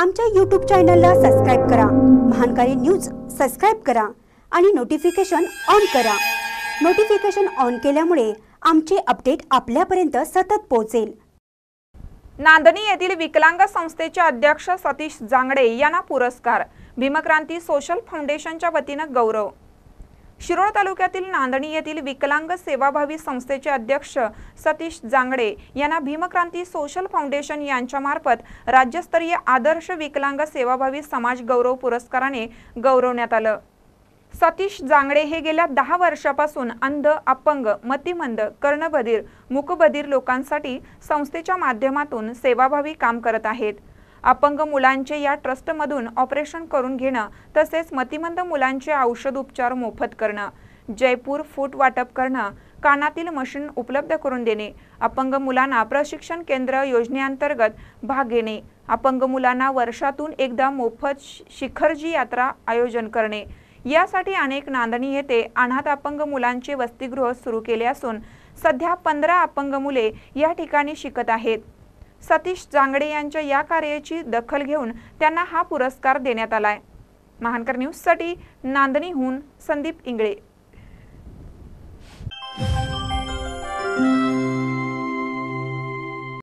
आमच्या यूट्यूब चॅनलला सबस्क्राईब करा महानकारी न्यूज सबस्क्राईब करा आणि नोटिफिकेशन ऑन करा नोटिफिकेशन ऑन केल्यामुळे आमचे अपडेट आपल्यापर्यंत सतत पोहोचेल नांदणी येथील विकलांग संस्थेचे अध्यक्ष सतीश जांगडे यांना पुरस्कार भीमक्रांती सोशल फाउंडेशनच्या वतीनं गौरव शिरोळ तालुक्यातील नांदणी येथील विकलांग सेवाभावी संस्थेचे अध्यक्ष सतीश जांगडे यांना भीमक्रांती सोशल फाउंडेशन यांच्यामार्फत राज्यस्तरीय आदर्श विकलांग सेवाभावी समाज गौरव पुरस्काराने गौरवण्यात आलं सतीश जांगडे हे गेल्या दहा वर्षापासून अंध अपंग मतिमंद कर्णबधीर मुकबधीर लोकांसाठी संस्थेच्या माध्यमातून सेवाभावी काम करत आहेत अपंग मुलांचे या ट्रस्टमधून ऑपरेशन करून घेणं तसेच मतिमंद मुलांचे औषध उपचार मोफत करणं जयपूर फूट वाटप करणं कानातील मशीन उपलब्ध करून देणे अपंग मुलांना प्रशिक्षण केंद्र योजनेअंतर्गत भाग घेणे अपंग मुलांना वर्षातून एकदा मोफत शिखरजी यात्रा आयोजन करणे यासाठी अनेक नांदणी येते अनाथ अपंग मुलांचे वसतिगृह सुरू केले असून सध्या पंधरा अपंग मुले या ठिकाणी शिकत आहेत सतीश जांगडे यांच्या या कार्याची दखल घेऊन त्यांना हा पुरस्कार देण्यात आलाय महानकर न्यूजसाठी नांदणीहून संदीप इंगळे